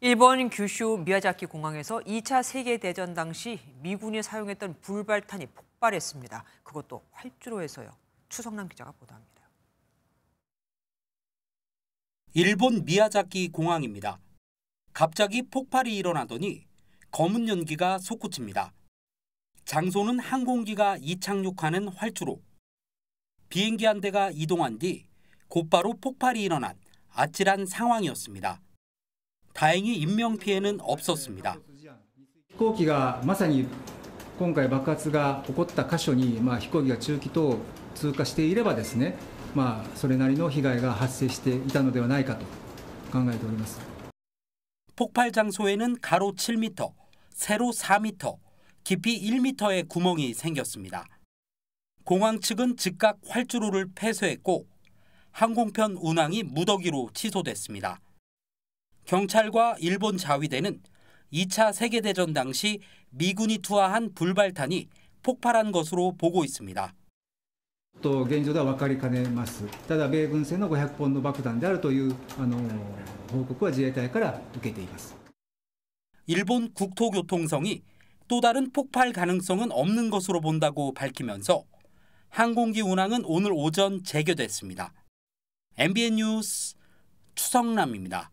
일본 규슈 미야자키 공항에서 2차 세계대전 당시 미군이 사용했던 불발탄이 폭발했습니다. 그것도 활주로 에서요 추성남 기자가 보도합니다. 일본 미야자키 공항입니다. 갑자기 폭발이 일어나더니 검은 연기가 솟구칩니다. 장소는 항공기가 이착륙하는 활주로. 비행기 한 대가 이동한 뒤 곧바로 폭발이 일어난 아찔한 상황이었습니다. 다행히 인명 피해는 없었습니다. 飛行機が 마사니 今回爆発が起こった箇所にまあ飛行機が中期と通過していればですねまあそれなりの被害が発生していたのではないかと考えております 폭발 장소에는 가로 7m, 세로 4m, 깊이 1m의 구멍이 생겼습니다. 공항 측은 즉각 활주로를 폐쇄했고 항공편 운항이 무더기로 취소됐습니다. 경찰과 일본 자위대는 2차 세계대전 당시 미군이 투하한 불발탄이 폭발한 것으로 보고 있습니다. 또現状で分かりかねますただ米軍製の5 0 0本の爆弾であるというあの報告は自衛隊から受けています 일본 국토교통성이 또 다른 폭발 가능성은 없는 것으로 본다고 밝히면서 항공기 운항은 오늘 오전 재개됐습니다. MBN 뉴스 추성남입니다.